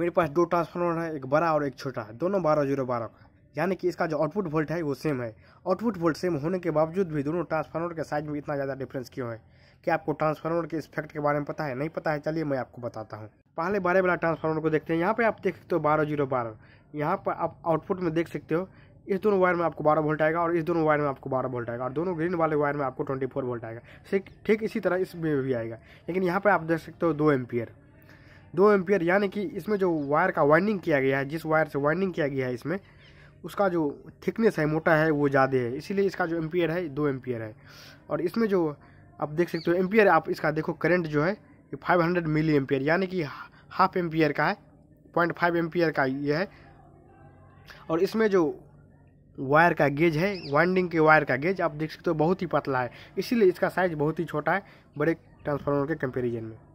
मेरे पास दो ट्रांसफार्मर है एक बड़ा और एक छोटा दोनों बारह जीरो बारह का यानी कि इसका जो आउटपुट वोल्ट है वो सेम है आउटपुट वोल्ट सेम होने के बावजूद भी दोनों ट्रांसफार्मर के साइज में इतना ज़्यादा डिफरेंस क्यों है क्या आपको ट्रांसफार्मर के इस फैक्ट के बारे में पता है नहीं पता है चलिए मैं आपको बताता हूँ पहले बारह वाला ट्रांसफार्मर को देखते हैं यहाँ पर आप देख सकते हो बारह जीरो बारह यहाँ पर आप आउटपुट में देख सकते हो इस दोनों वायर में आपको बारह वोल्ट आएगा और इस दोनों वायर में आपको बारह वोल्ट आएगा और दोनों ग्रीन वाले वायर में आपको ट्वेंटी फोर वोल्ट आएगा ठीक ठीक इसी तरह इसमें भी आएगा लेकिन यहाँ पर आप देख सकते हो दो एम्पियर दो एम्पियर यानी कि इसमें जो वायर का वाइंडिंग किया गया है जिस वायर से वाइंडिंग किया गया है इसमें उसका जो थिकनेस है मोटा है वो ज़्यादा है इसीलिए इसका जो एम्पियर है दो एम्पियर है और इसमें जो आप देख सकते हो एम्पियर आप इसका देखो करंट जो है ये फाइव हंड्रेड मिली एम्पियर यानी कि हाफ एम्पियर का है पॉइंट फाइव एम्पियर का ये है और इसमें जो वायर का गेज है वाइंडिंग के वायर का गेज आप देख सकते हो बहुत ही पतला है इसीलिए इसका साइज़ बहुत ही छोटा है बड़े ट्रांसफार्मर के कंपेरिजन में